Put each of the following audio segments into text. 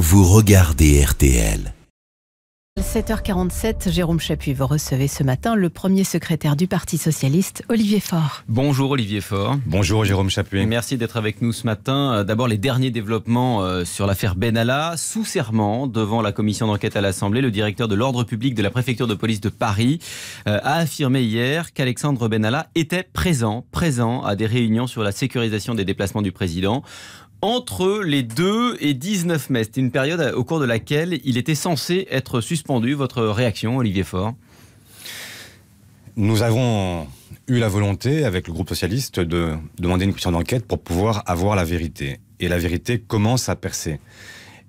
vous regardez RTL. 7h47, Jérôme Chapuis, vous recevez ce matin le premier secrétaire du Parti Socialiste, Olivier Faure. Bonjour Olivier Faure. Bonjour Jérôme Chapuis. Merci d'être avec nous ce matin. Euh, d'abord les derniers développements euh, sur l'affaire Benalla. Sous serment, devant la commission d'enquête à l'Assemblée, le directeur de l'ordre public de la préfecture de police de Paris euh, a affirmé hier qu'Alexandre Benalla était présent, présent à des réunions sur la sécurisation des déplacements du président entre les 2 et 19 mai. C'était une période au cours de laquelle il était censé être suspendu. Votre réaction, Olivier Faure Nous avons eu la volonté, avec le groupe socialiste, de demander une question d'enquête pour pouvoir avoir la vérité. Et la vérité commence à percer.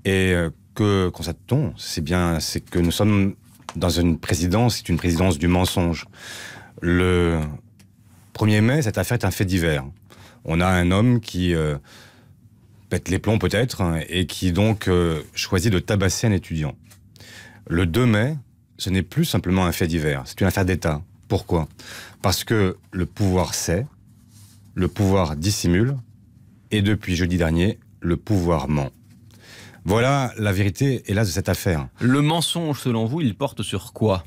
Et euh, que constate-t-on C'est bien, c'est que nous sommes dans une présidence, c'est une présidence du mensonge. Le 1er mai, cette affaire est un fait divers. On a un homme qui euh, pète les plombs peut-être, hein, et qui donc euh, choisit de tabasser un étudiant. Le 2 mai, ce n'est plus simplement un fait divers, c'est une affaire d'État. Pourquoi Parce que le pouvoir sait, le pouvoir dissimule, et depuis jeudi dernier, le pouvoir ment. Voilà la vérité, hélas, de cette affaire. Le mensonge, selon vous, il porte sur quoi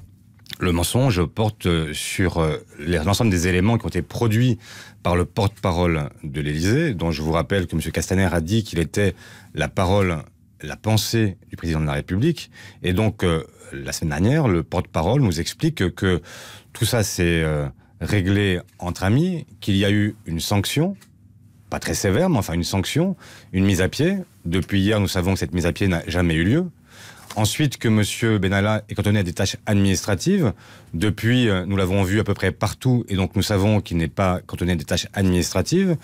le mensonge porte euh, sur euh, l'ensemble des éléments qui ont été produits par le porte-parole de l'Élysée, dont je vous rappelle que M. Castaner a dit qu'il était la parole, la pensée du président de la République. Et donc, euh, la semaine dernière, le porte-parole nous explique que tout ça s'est réglé entre amis, qu'il y a eu une sanction, pas très sévère, mais enfin une sanction, une mise à pied. Depuis hier, nous savons que cette mise à pied n'a jamais eu lieu. Ensuite, que M. Benalla est cantonné à des tâches administratives. Depuis, euh, nous l'avons vu à peu près partout, et donc nous savons qu'il n'est pas cantonné à des tâches administratives,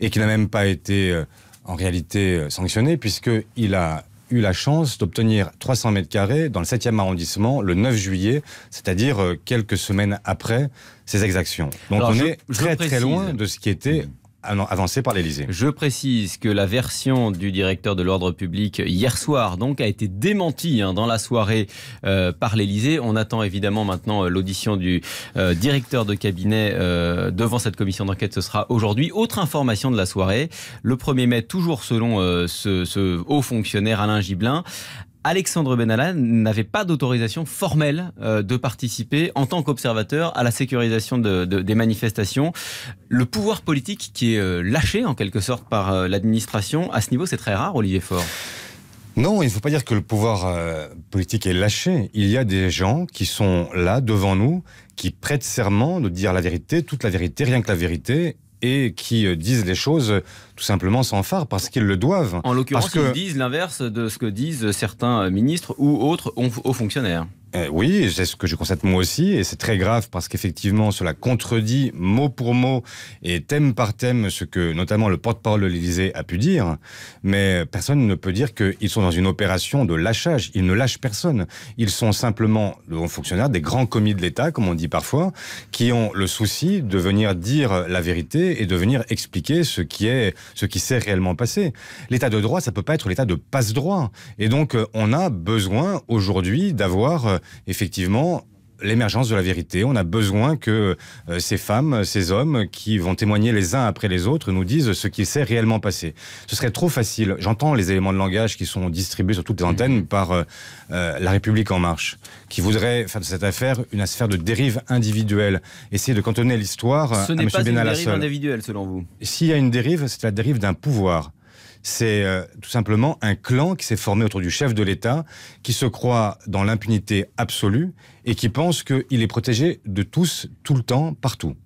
et qu'il n'a même pas été euh, en réalité euh, sanctionné, puisqu'il a eu la chance d'obtenir 300 mètres carrés dans le 7e arrondissement le 9 juillet, c'est-à-dire quelques semaines après ces exactions. Donc on est très très loin de ce qui était mm avancé par l'Elysée. Je précise que la version du directeur de l'ordre public hier soir donc a été démentie hein, dans la soirée euh, par l'Elysée. On attend évidemment maintenant euh, l'audition du euh, directeur de cabinet devant cette commission d'enquête. Ce sera aujourd'hui. Autre information de la soirée, le 1er mai, toujours selon ce, ce haut fonctionnaire Alain Giblin, Alexandre Benalla n'avait pas d'autorisation formelle euh, de participer en tant qu'observateur à la sécurisation des manifestations. Le pouvoir politique qui est euh, lâché en quelque sorte par euh, l'administration, à ce niveau c'est très rare, Olivier Faure. Non, il ne faut pas dire que le pouvoir politique est lâché. Il y a des gens qui sont là devant nous, qui prêtent serment de dire la vérité, toute la vérité, rien que la vérité, et qui euh, disent les choses euh, tout simplement sans phare parce qu'ils le doivent. En l'occurrence, ils disent l'inverse de ce que disent certains euh, ministres ou autres hauts fonctionnaires. Euh, oui, c'est ce que je constate moi aussi, et c'est très grave parce qu'effectivement, cela contredit mot pour mot et thème par thème ce que notamment le porte-parole de l'Élysée a pu dire. Mais personne ne peut dire qu'ils sont dans une opération de lâchage. Ils ne lâchent personne. Ils sont simplement, le fonctionnaires, fonctionnaire, des grands commis de l'État, comme on dit parfois, qui ont le souci de venir dire la vérité et de venir expliquer ce qui est, ce qui s'est réellement passé. L'État de droit, ça peut pas être l'État de passe-droit. Et donc, euh, on a besoin aujourd'hui d'avoir euh, effectivement, l'émergence de la vérité. On a besoin que euh, ces femmes, ces hommes qui vont témoigner les uns après les autres nous disent ce qui s'est réellement passé. Ce serait trop facile. J'entends les éléments de langage qui sont distribués sur toutes les antennes mhm. par euh, euh, La République En Marche, qui voudrait faire de cette affaire une sphère de dérive individuelle. Essayer de cantonner l'histoire à M. Ce n'est pas une dérive individuelle, selon vous S'il y a une dérive, c'est la dérive d'un pouvoir c'est euh, tout simplement un clan qui s'est formé autour du chef de l'État, qui se croit dans l'impunité absolue et qui pense qu'il est protégé de tous, tout le temps, partout.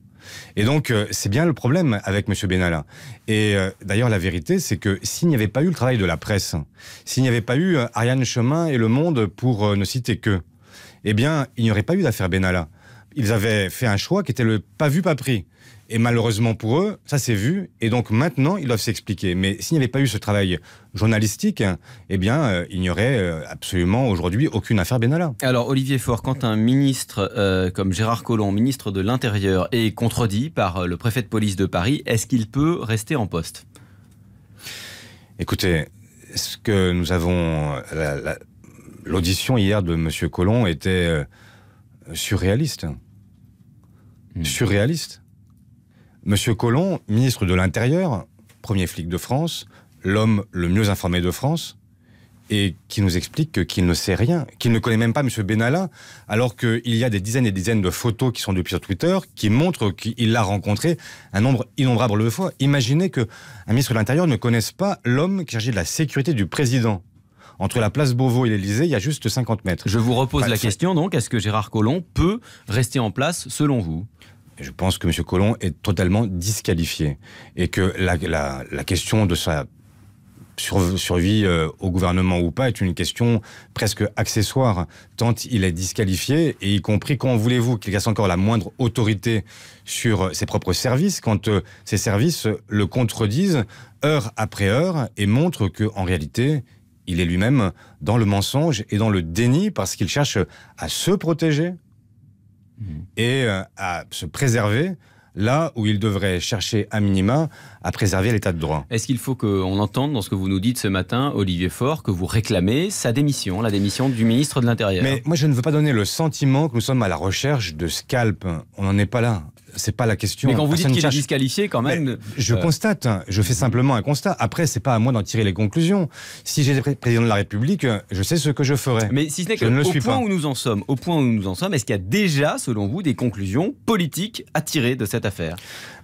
Et donc, euh, c'est bien le problème avec M. Benalla. Et euh, d'ailleurs, la vérité, c'est que s'il n'y avait pas eu le travail de la presse, s'il n'y avait pas eu Ariane Chemin et Le Monde pour ne citer que, eh bien, il n'y aurait pas eu d'affaire Benalla ils avaient fait un choix qui était le pas vu, pas pris. Et malheureusement pour eux, ça s'est vu. Et donc maintenant, ils doivent s'expliquer. Mais s'il n'y avait pas eu ce travail journalistique, eh bien, euh, il n'y aurait euh, absolument aujourd'hui aucune affaire Benalla. Alors, Olivier Faure, quand un ministre euh, comme Gérard Collomb, ministre de l'Intérieur, est contredit par le préfet de police de Paris, est-ce qu'il peut rester en poste Écoutez, ce que nous avons. L'audition hier de M. Collomb était surréaliste. Hmm. surréaliste. Monsieur Collomb, ministre de l'Intérieur, premier flic de France, l'homme le mieux informé de France, et qui nous explique qu'il ne sait rien, qu'il ne connaît même pas M. Benalla, alors qu'il y a des dizaines et des dizaines de photos qui sont depuis sur Twitter qui montrent qu'il l'a rencontré un nombre innombrable de fois. Imaginez qu'un ministre de l'Intérieur ne connaisse pas l'homme qui agit de la sécurité du président. Entre la place Beauvau et l'Elysée, il y a juste 50 mètres. Je vous repose la question donc, est-ce que Gérard Collomb peut rester en place selon vous je pense que M. Collomb est totalement disqualifié et que la, question de sa survie euh, au gouvernement ou pas est une question presque accessoire, tant il est disqualifié, et y compris quand voulez-vous qu'il casse encore la moindre autorité sur euh, ses propres services, quand euh, ses services le contredisent heure après heure et montrent qu'en réalité, il est lui-même dans le mensonge et dans le déni parce qu'il cherche à se protéger hmm. et euh, à se préserver là où il devrait chercher à minima à préserver l'état de droit. Est-ce qu'il faut qu'on entende dans ce que vous nous dites ce matin, Olivier Faure, que vous réclamez sa démission, la démission du ministre de l'Intérieur Mais moi, je ne veux pas donner le sentiment que nous sommes à la recherche de scalp. On n'en est pas là c'est pas la question. Mais quand vous dites qu'il est disqualifié, quand même. je euh, constate, je fais simplement un constat. Après, c'est pas à moi d'en tirer les conclusions. Si j'étais président de la République, je sais ce que je ferais. Mais si ce n'est que ne point pas. où nous en sommes, au point où nous en sommes, est-ce qu'il y a déjà, selon vous, des conclusions politiques à tirer de cette affaire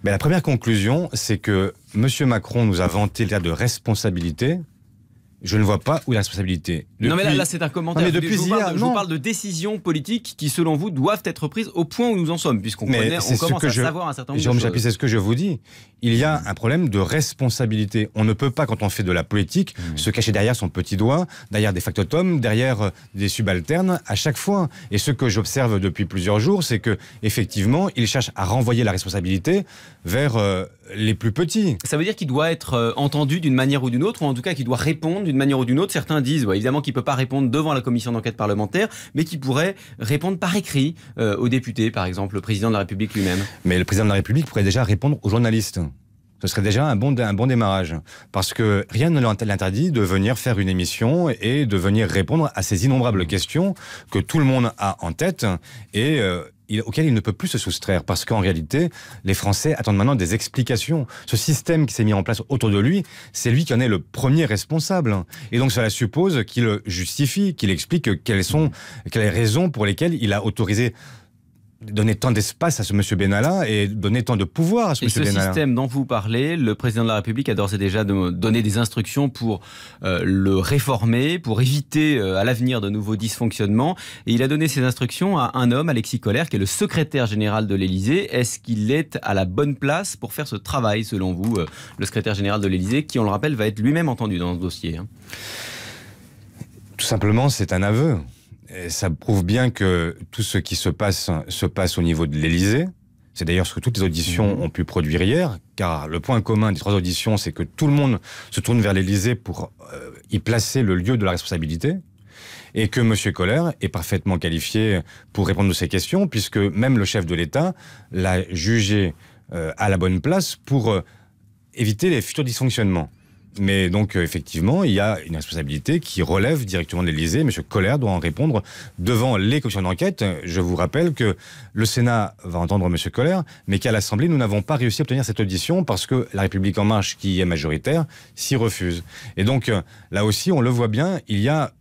Mais la première conclusion, c'est que M. Macron nous a vanté l'état de responsabilité je ne vois pas où la responsabilité. Non, mais là, c'est un commentaire. mais depuis je, vous parle, de, je parle de décisions politiques qui, selon vous, doivent être prises au point où nous en sommes, puisqu'on connaît, on commence à je... savoir un certain nombre Jérôme c'est ce que je vous dis. Il y a un problème de responsabilité. On ne peut pas, quand on fait de la politique, mmh. se cacher derrière son petit doigt, derrière des factotums, derrière euh, des subalternes, à chaque fois. Et ce que j'observe depuis plusieurs jours, c'est que, effectivement, ils cherchent à renvoyer la responsabilité vers. Euh, les plus petits. Ça veut dire qu'il doit être euh, entendu d'une manière ou d'une autre, ou en tout cas qu'il doit répondre d'une manière ou d'une autre. Certains disent, évidemment, qu'il ne peut pas répondre devant la commission d'enquête parlementaire, mais qu'il pourrait répondre par écrit euh, aux députés, par exemple, le président de la République lui-même. Mais le président de la République pourrait déjà répondre aux journalistes ce serait déjà un bon, un bon démarrage. Parce que rien ne l'interdit de venir faire une émission et de venir répondre à ces innombrables questions que tout le monde a en tête. Et euh, auquel il ne peut plus se soustraire. Parce qu'en réalité, les Français attendent maintenant des explications. Ce système qui s'est mis en place autour de lui, c'est lui qui en est le premier responsable. Et donc cela suppose qu'il justifie, qu'il explique quelles sont quelles raisons pour lesquelles il a autorisé donner tant d'espace à ce monsieur Benalla et donner tant de pouvoir à ce monsieur Benalla. Benalla. Ce système dont vous parlez, le président de la République a d'ores et déjà donné des instructions pour euh, le réformer, pour éviter euh, à l'avenir de nouveaux dysfonctionnements. Et il a donné ces instructions à un homme, Alexis Collère, qui est le secrétaire général de l'Élysée. Est-ce qu'il est à la bonne place pour faire ce travail, selon vous, euh, le secrétaire général de l'Élysée, qui, on le rappelle, va être lui-même entendu dans ce dossier hein Tout simplement, c'est un aveu ça prouve bien que tout ce qui se passe se passe au niveau de l'Élysée. C'est d'ailleurs ce que toutes les auditions mhm. ont pu produire hier, car le point commun des trois auditions, c'est que tout le monde se tourne vers l'Élysée pour euh, y placer le lieu de la responsabilité, et que M. Kohler est parfaitement qualifié pour répondre à ces questions, puisque même le chef de l'État l'a jugé euh, à la bonne place pour euh, éviter les futurs dysfonctionnements. Mais donc, euh, effectivement, il y a une responsabilité qui relève directement de l'Élysée. M. Colère doit en répondre devant les commissions d'enquête. Je vous rappelle que le Sénat va entendre M. Colère, mais qu'à l'Assemblée, nous n'avons pas réussi à obtenir cette audition parce que La République En Marche, qui est majoritaire, s'y refuse. Et donc, euh, là aussi, on le voit bien, il y a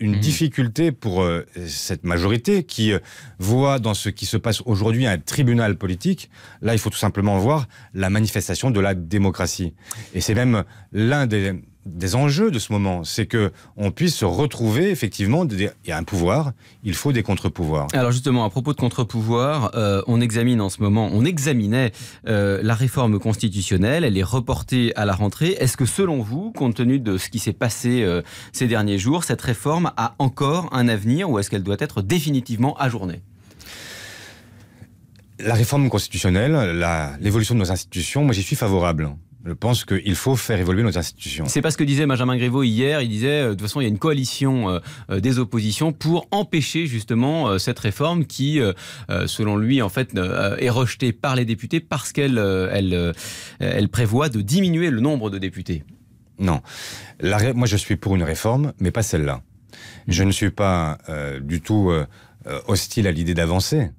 une mhm. difficulté pour euh, cette majorité qui euh, voit dans ce qui se passe aujourd'hui un tribunal politique. Là, il faut tout simplement voir la manifestation de la démocratie. Et c'est même l'un des des enjeux de ce moment, c'est que on puisse se retrouver effectivement. Il y a un pouvoir, il faut des contre-pouvoirs. Alors justement, à propos de contre-pouvoirs, euh, on examine en ce moment, on examinait euh, la réforme constitutionnelle, elle est reportée à la rentrée. Est-ce que selon vous, compte tenu de ce qui s'est passé euh, ces derniers jours, cette réforme a encore un avenir ou est-ce qu'elle doit être définitivement ajournée La réforme constitutionnelle, l'évolution de nos institutions, moi j'y suis favorable je pense qu'il faut faire évoluer nos institutions. C'est pas ce que disait Benjamin Griveaux hier. Il disait, euh, de toute façon, il y a une coalition euh, euh, des oppositions pour empêcher justement cette réforme qui, selon lui, en fait, est rejetée par les députés parce qu'elle elle, elle prévoit de diminuer le nombre de députés. Non. moi, je suis pour une réforme, mais pas celle-là. Je ne suis pas du tout hostile à l'idée d'avancer,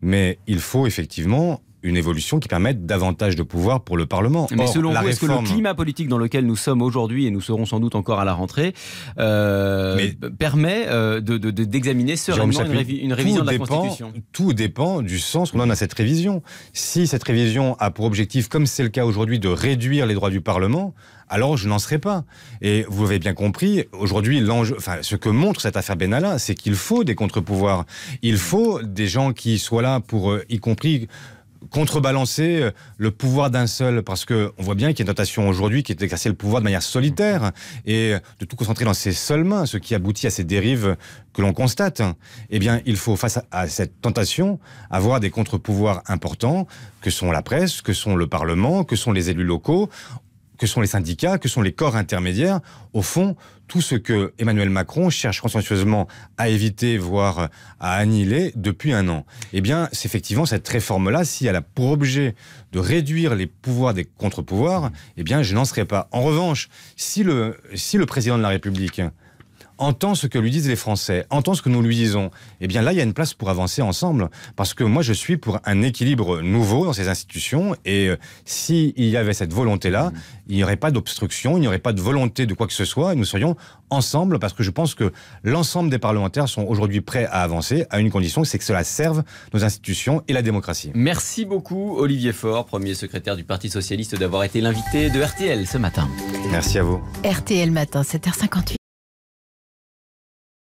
mais il faut effectivement une évolution qui permette davantage de pouvoir pour le Parlement. Mais selon vous, est-ce que le climat politique dans lequel nous sommes aujourd'hui, et nous serons sans doute encore à la rentrée, euh, permet euh, d'examiner de, sereinement une, révision de la Constitution Tout dépend du sens qu'on donne à cette révision. Si cette révision a pour objectif, comme c'est le cas aujourd'hui, de réduire les droits du Parlement, alors je n'en serai pas. Et vous avez bien compris, aujourd'hui, enfin, ce que montre cette affaire Benalla, c'est qu'il faut des contre-pouvoirs. Il faut des gens qui soient là pour, euh, y compris contrebalancer euh, le pouvoir d'un seul. Parce qu'on voit bien qu'il y a une tentation aujourd'hui qui est d'exercer le pouvoir de manière solitaire et de tout concentrer dans ses seules mains, ce qui aboutit à ces dérives que l'on constate. Eh bien, il faut, face à cette tentation, avoir des contre-pouvoirs importants que sont la presse, que sont le Parlement, que sont les élus locaux que sont les syndicats, que sont les corps intermédiaires, au fond, tout ce que Emmanuel Macron cherche consciencieusement à éviter, voire à annihiler depuis un an. Eh bien, c'est effectivement cette réforme-là, si elle a pour objet de réduire les pouvoirs des contre-pouvoirs, eh bien, je n'en serai pas. En revanche, si le, si le président de la République entend ce que lui disent les Français, entend ce que nous lui disons, eh bien là, il y a une place pour avancer ensemble. Parce que moi, je suis pour un équilibre nouveau dans ces institutions. Et euh, si s'il y avait cette volonté-là, mm. il n'y aurait pas d'obstruction, il n'y aurait pas de volonté de quoi que ce soit. Et nous serions ensemble, parce que je pense que l'ensemble des parlementaires sont aujourd'hui prêts à avancer, à une condition, c'est que cela serve nos institutions et la démocratie. Merci beaucoup, Olivier Faure, premier secrétaire du Parti Socialiste, d'avoir été l'invité de RTL ce matin. Merci à vous. RTL Matin, 7h58.